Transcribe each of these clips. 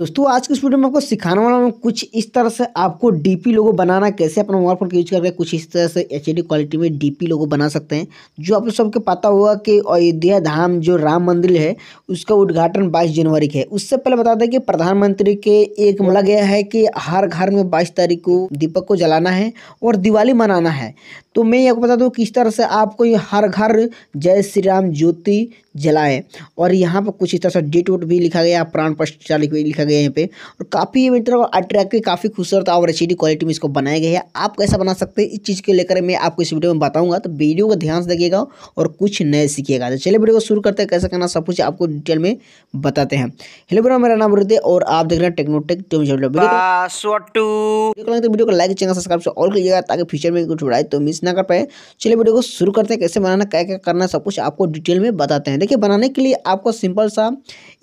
दोस्तों आज के इस वीडियो में आपको सिखाने वाला हूँ कुछ इस तरह से आपको डीपी लोगो बनाना कैसे अपना मोबाइल फोन का यूज करके कुछ इस तरह से एच क्वालिटी में डीपी लोगो बना सकते हैं जो आप लोग सबके पता होगा कि अयोध्या धाम जो राम मंदिर है उसका उद्घाटन 22 जनवरी का है उससे पहले बता दें कि प्रधानमंत्री के एक मिला गया है कि हर घर में बाईस तारीख को दीपक को जलाना है और दिवाली मनाना है तो मैं ये आपको बता दूँ किस तरह से आपको हर घर जय श्री राम ज्योति जलाएं और यहाँ पर कुछ इस तरह से डेट वोट भी लिखा गया प्राण प्रचालिक भी लिखा गया यहाँ पे और काफ़ी मतलब अट्रैक्टिव काफ़ी खूबसूरत और एच क्वालिटी में इसको बनाया गया है आप कैसा बना सकते हैं इस चीज़ को लेकर मैं आपको इस वीडियो में बताऊँगा तो वीडियो को ध्यान से देखिएगा और कुछ नए सीखिएगा तो चलिए वीडियो को शुरू करते हैं कैसे करना सब कुछ आपको डिटेल में बताते हैं हेलो ब्रो मेरा नाम रुदे और आप देख रहे हैं टेक्नोटेक वीडियो को लाइक तो चैनल सब्सक्राइब ऑल कीजिएगा ताकि फ्यूचर में कुछ बढ़ाए तो मिस ना कर पाए चलिए वीडियो को शुरू करते हैं कैसे बनाना क्या क्या करना सब कुछ आपको डिटेल में बताते हैं देखिए बनाने के लिए आपको सिंपल सा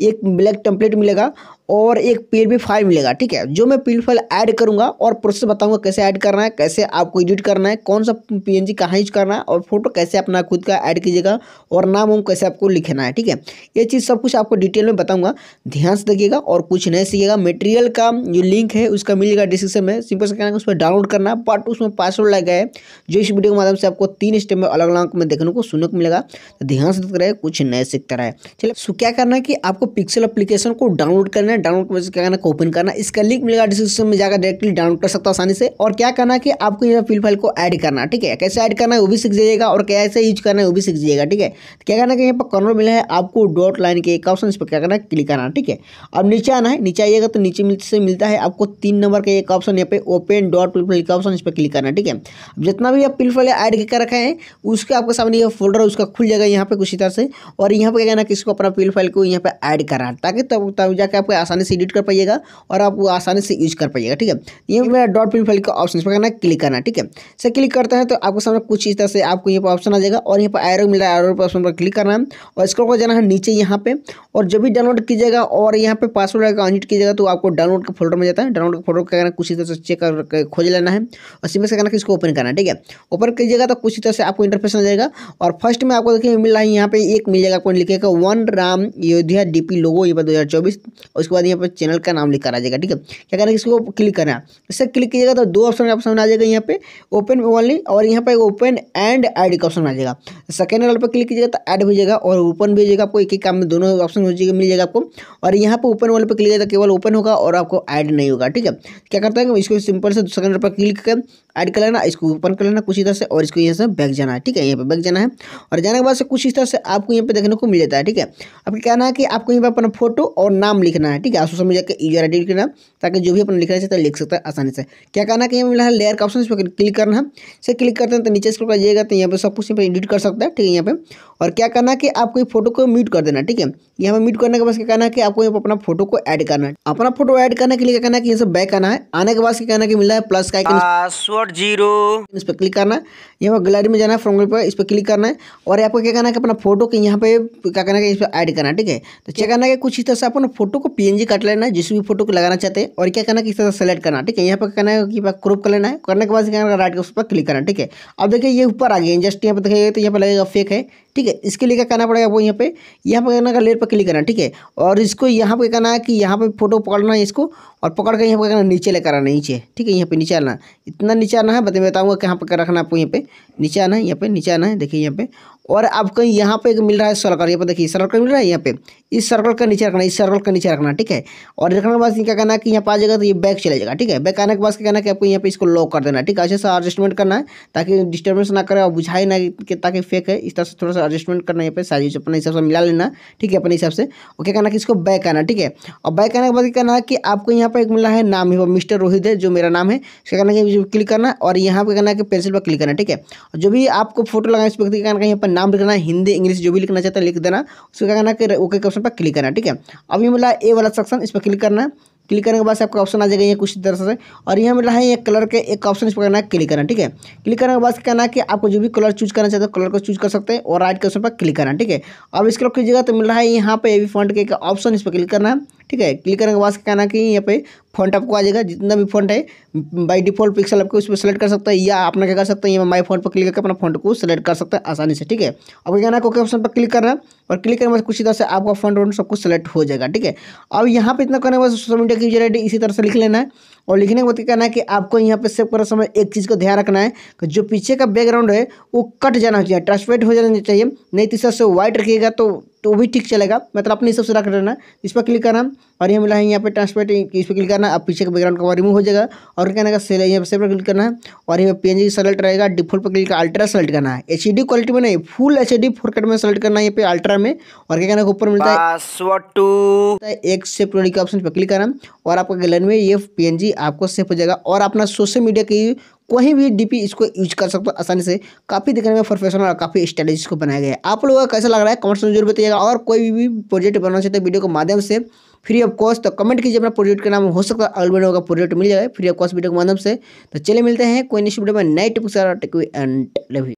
एक ब्लैक टेम्पलेट मिलेगा और एक पी एल फाइल मिलेगा ठीक है जो मैं पी फाइल ऐड करूंगा और प्रोसेस बताऊंगा कैसे ऐड करना है कैसे आपको एडिट करना है कौन सा पी एन जी कहाँ यूज करना है और फोटो कैसे अपना खुद का ऐड कीजिएगा और नाम वाम कैसे आपको लिखना है ठीक है ये चीज़ सब कुछ आपको डिटेल में बताऊँगा ध्यान से देखिएगा और कुछ नहीं सीखेगा मेटेरियल का जो लिंक है उसका मिलेगा डिस्क्रिप्शन में सिंपल से कहना उस पर डाउनलोड करना है बट उसमें पासवर्ड लग गया है जो इस वीडियो के माध्यम से आपको तीन स्टेप में अलग अलग में देखने को सुनने को मिलेगा तो ध्यान से रहे कुछ नए सीखता रहे चलिए सो क्या करना है कि आपको पिक्सल अप्लीकेशन को डाउनलोड करना है डाउनलोड कर क्या करना ओपन करना इसका लिंक मिलेगा डिस्क्रिप्शन में जाकर डायरेक्टली डाउनलोड कर सकता आसानी से और क्या करना कि आपको यहाँ फिल फाइल को ऐड करना ठीक है कैसे ऐड करना है वो भी सीख जाइएगा और कैसे यूज करना है वो भी सीख जाइएगा ठीक है तो क्या करना कि यहाँ पर कॉर्नर मिला है आपको डॉट लाइन के एक ऑप्शन इस पर क्या करना है क्लिक करना ठीक है अब नीचे आना है नीचे आइएगा तो नीचे से मिलता है आपको तीन नंबर का एक ऑप्शन यहाँ पे ओपन डॉट पिल फाइल का ऑप्शन इस पर क्लिक करना ठीक है जितना भी आप पिल फाइल ऐड कर रखा है उसके आपके सामने ये फोल्डर उसका खुल जाएगा यहाँ पे कुछ तरह से और यहाँ पर क्या करना किसको अपना पिल फाइल को यहाँ पर ऐड करना ताकि तब तब जाकर आपका आसानी से एडिट कर पाइएगा और आप वो आसानी से यूज कर पाइएगा ठीक है ये मेरा डॉट पी फाइल का ऑप्शन पर करना क्लिक करना ठीक है इसे क्लिक करते हैं तो आपको सामने कुछ इस तरह से आपको यहाँ पर ऑप्शन आ जाएगा और यहाँ पर आयरो मिल रहा है एरो ऑप्शन पर क्लिक करना है और इसको को जाना है नीचे यहाँ पे और जब भी डाउनलोड कीजिएगा और यहाँ पे पासवर्ड अगर एडिट कीजिएगा तो आपको डाउनलोड का फोल्डर में जाता है डाउनलोड का फोल्डर करना कुछ इस तरह से चेक कर खोज लेना है और सिंपल से करना कि इसको ओपन करना है ठीक है ओपन कीजिएगा तो कुछ इस तरह से आपको इंटरफेस आ जाएगा और फर्स्ट में आपको देखिए मिल रहा है यहाँ पे एक मिल जाएगा आपको लिखेगा one Ram Ayodhya DP logo ये बार दो हज़ार चौबीस उसके उसके बाद यहाँ पर चैनल का नाम लिखा आ जाएगा ठीक है क्या करना है इसको क्लिक करना है इससे क्लिक कीजिएगा तो दो ऑप्शन आपको सामने आ जाएगा यहाँ पे ओपन ओनली और यहाँ पर ओपन एंड एड का ऑप्शन आ जाएगा सेकेंड वाले पर क्लिक कीजिएगा तो ऐड भेजेगा और ओपन भेजेगा आपको एक एक काम में दोनों ऑप्शन मिल जाएगा आपको और यहाँ पर ओपन वाले पर क्लिक कीजिएगा तो केवल ओपन होगा और आपको ऐड नहीं होगा ठीक है क्या करता है इसको सिंपल से सेकेंड पर क्लिक कर ऐड कर लेना इसको ओपन कर लेना कुछ इधर से और इसको यहाँ से बैक जाना है ठीक है यहाँ पे बैक जाना है और जाने के बाद से कुछ इस तरह से आपको यहाँ पे देखने को मिल जाता है ठीक है अब कहना है कि आपको यहाँ पे अपना फोटो और नाम लिखना है ठीक है सोशल मीडिया के यूजर आई लिखना ताकि जो भी अपना लिखना चाहता है लिख सकता है आसानी से क्या कहना है कि मिला है लेयर का ऑप्शन इस पर क्लिक करना है इसे क्लिक करते हैं तो नीचे इसको करिएगा तो यहाँ पर सब कुछ यहाँ पर एडिट कर सकता है ठीक है यहाँ पे और क्या करना है कि आपको ये फोटो को म्यूट कर देना ठीक है यहाँ पे म्यूट करने के बाद क्या करना है कि आपको यहाँ अपना फोटो को ऐड करना है अपना फोटो ऐड करने के लिए क्या करना है कि यहाँ बैक आना है आने के बाद क्या करना कि मिला है प्लस का पासवर्ड जीरो इस पर क्लिक करना है यहाँ पर गैलरी में जाना है फ्रॉम पर इस पर क्लिक करना है और आपको क्या करना है कि अपना फोटो के यहाँ पे क्या करना है इस पर ऐड करना है ठीक है तो चेक करना है कुछ इस तरह से अपना फोटो को पीएनजी काट लेना है जिस भी फोटो को लगाना चाहते हैं और क्या करना है इस तरह सेलेक्ट करना ठीक है यहाँ पर करना है कि क्रोप कर लेना है करने के बाद क्या करना राइट के उस पर क्लिक करना ठीक है अब देखिए ये ऊपर आ गया जस्ट यहाँ पर देखिए तो यहाँ पर लगेगा फेक है ठीक है इसके लिए क्या करना पड़ेगा वो यहाँ पे यहाँ पे करना का लेयर पर क्लिक करना ठीक है और इसको यहाँ पे करना है कि यहाँ पे फोटो पकड़ना है इसको और पकड़ कर यहाँ पे करना नीचे लेकर आना नीचे ठीक है यहाँ पे नीचे आना इतना नीचे आना है बताऊँगा कहाँ पर रखना आपको यहाँ पे नीचे आना है यहाँ पे नीचे आना है देखिए यहाँ पे और आपको यहाँ पे मिल रहा है सर्कल यहाँ पर देखिए सर्कल मिल रहा है यहाँ पे इस सर्कल का नीचे रखना इस सर्कल का नीचे रखना ठीक है और रखने के बाद क्या कहना है कि यहाँ पे आ जाएगा तो ये बैक चले जाएगा ठीक है बैक आने के बाद क्या कहना है कि आपको यहाँ पे इसको लॉक कर देना ठीक है अच्छे से एडजस्टमेंट करना है ताकि डिस्टर्बेंस ना करे और बुझाए ना कि ताकि फेक है इस तरह से थोड़ा सा एडजस्टमेंट करना यहाँ पे साइज अपने हिसाब से मिला लेना ठीक है अपने हिसाब से और क्या है कि इसको बैक आना ठीक है और बैक आने के बाद कहना है कि आपको यहाँ पर एक मिला है नाम मिस्टर रोहित है जो मेरा नाम है इसका करना है क्लिक करना और यहाँ पर कहना है कि पेंसिल पर क्लिक करना ठीक है जो भी आपको फोटो लगाए इस व्यक्ति का यहाँ पर नाम लिखना है हिंदी इंग्लिश जो भी लिखना चाहते हैं लिख देना उसको क्या करना है ओके के ऑप्शन पर क्लिक करना ठीक है अभी मिला ए वाला सेक्शन इस पर क्लिक करना है क्लिक करने के बाद आपका ऑप्शन आ जाएगा ये कुछ तरह से और यहाँ मिला है ये कलर के एक ऑप्शन इस पर करना है क्लिक करना ठीक है क्लिक करने के बाद क्या करना है कि आपको जो भी कलर चूज करना चाहते हो कलर को चूज कर सकते हैं और राइट के ऑप्शन पर क्लिक करना ठीक है अब इसके क्रॉप कीजिएगा तो मिल रहा है यहाँ पर ए वी फॉन्ट के एक ऑप्शन इस पर क्लिक करना है ठीक है क्लिक करने के बाद क्या कहना कि यहाँ पे फॉन्ट आपको आ जाएगा जितना भी फॉन्ट है बाय डिफॉल्ट पिक्सल आपको उस पर सेलेक्ट कर सकते हैं या अपना क्या कर सकते हैं माई फोन पर क्लिक करके अपना फॉन्ट को सेलेक्ट कर सकते हैं आसानी से ठीक है अब क्या कहना ओके ऑप्शन पर क्लिक करना है और क्लिक करने के बाद कुछ तरह से आपका फॉन्ट वोट सब कुछ सेलेक्ट हो जाएगा ठीक है अब यहाँ पर इतना करने के बाद सोशल मीडिया की यूजर आई इसी तरह से लिख लेना है और लिखने के बाद क्या कहना है कि आपको यहाँ पे सेव करते समय एक चीज़ को ध्यान रखना है कि जो पीछे का बैकग्राउंड है वो कट जाना चाहिए ट्रांसपेरेंट हो जाना चाहिए नहीं तो से वाइट रखिएगा तो तो भी ठीक चलेगा मतलब अपने हिसाब से रख देना इस पर क्लिक करना और ये मिला है यहाँ पे ट्रांसपेट इस पर क्लिक करना आप पीछे का बैकग्राउंड कवर रिमूव हो जाएगा और क्या रहेगा सेल यहाँ पर सेल पर क्लिक करना है और यहाँ पे पीएनजी सेलेक्ट रहेगा डिफॉल्ट पर क्लिक अल्ट्रा सेलेक्ट करना है एच क्वालिटी में नहीं फुल एच डी में सेलेक्ट करना है यहाँ पे अल्ट्रा में और क्या कहना ऊपर मिलता है एक सेव प्रोडक्ट के ऑप्शन पर क्लिक करना और आपका गैलरी में ये पी आपको सेफ हो जाएगा और अपना सोशल मीडिया की कहीं भी डीपी इसको यूज कर सकते हो आसानी से काफ़ी दिखने में प्रोफेशनल और काफ़ी स्टाइलिश इसको बनाया गया है आप लोगों का कैसा लग रहा है कमेंट्स में जरूर बताइएगा और कोई भी प्रोजेक्ट बनाना चाहते हैं वीडियो के माध्यम से फ्री ऑफ कॉस्ट तो कमेंट कीजिए अपना प्रोजेक्ट का नाम हो सकता है अगले का प्रोजेक्ट मिल जाएगा फ्री ऑफ कॉस्ट वीडियो के माध्यम से तो चले मिलते हैं कोई नेक्स्ट वीडियो में नए टिप्स एंड